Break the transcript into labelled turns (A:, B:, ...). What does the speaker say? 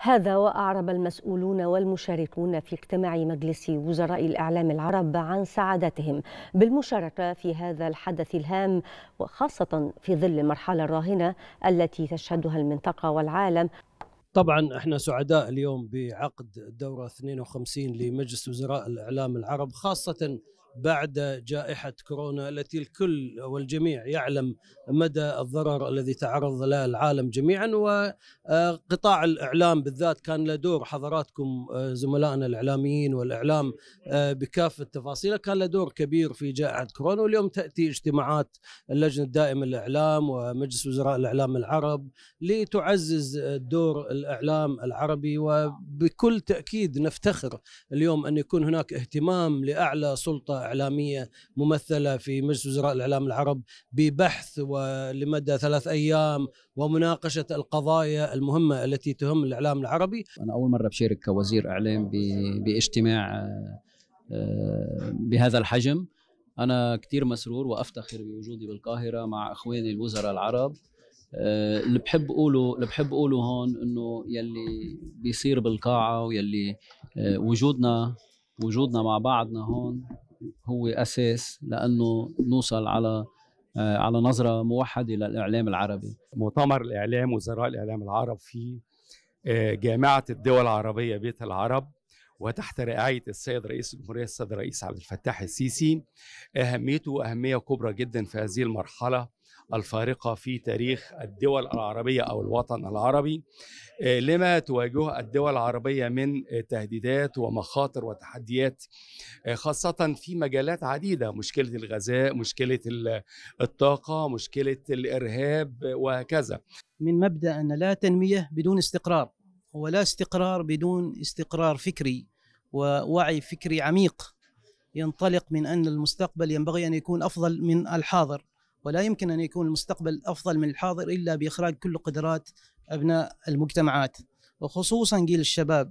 A: هذا وأعرب المسؤولون والمشاركون في اجتماع مجلس وزراء الإعلام العرب عن سعادتهم بالمشاركة في هذا الحدث الهام وخاصة في ظل المرحلة الراهنة التي تشهدها المنطقة والعالم
B: طبعا احنا سعداء اليوم بعقد الدورة 52 لمجلس وزراء الإعلام العرب خاصة بعد جائحة كورونا التي الكل والجميع يعلم مدى الضرر الذي تعرض له العالم جميعا وقطاع الإعلام بالذات كان له دور حضراتكم آه، زملائنا الإعلاميين والإعلام آه، بكافة تفاصيله كان له دور كبير في جائحة كورونا واليوم تأتي اجتماعات اللجنة الدائمة للإعلام ومجلس وزراء الإعلام العرب لتعزز دور الإعلام العربي وبكل تأكيد نفتخر اليوم أن يكون هناك اهتمام لأعلى سلطة إعلامية ممثلة في مجلس وزراء الإعلام العرب ببحث ولمدى ثلاث أيام ومناقشة القضايا المهمة التي تهم
C: الإعلام العربي أنا أول مرة بشارك كوزير إعلام باجتماع آه، بهذا الحجم أنا كثير مسرور وأفتخر بوجودي بالقاهرة مع إخواني الوزراء العرب آه، اللي بحب اقوله اللي بحب اقوله هون انه يلي بيصير بالقاعه ويلي آه، وجودنا وجودنا مع بعضنا هون هو اساس لانه نوصل على آه، على نظره
D: موحده للاعلام العربي مؤتمر الاعلام وزراء الاعلام العرب في آه، جامعه الدول العربيه بيت العرب وتحت رعاية السيد رئيس الجمهورية السيد الرئيس عبد الفتاح السيسي أهميته أهمية كبرى جدا في هذه المرحلة الفارقة في تاريخ الدول العربية أو الوطن العربي آه، لما تواجه الدول العربية من تهديدات ومخاطر وتحديات آه، خاصة في مجالات عديدة مشكلة الغذاء مشكلة الطاقة مشكلة الإرهاب آه، وهكذا
A: من مبدأ أن لا تنمية بدون استقرار ولا استقرار بدون استقرار فكري ووعي فكري عميق ينطلق من ان المستقبل ينبغي ان يكون افضل من الحاضر ولا يمكن ان يكون المستقبل افضل من الحاضر الا باخراج كل قدرات ابناء المجتمعات وخصوصا جيل الشباب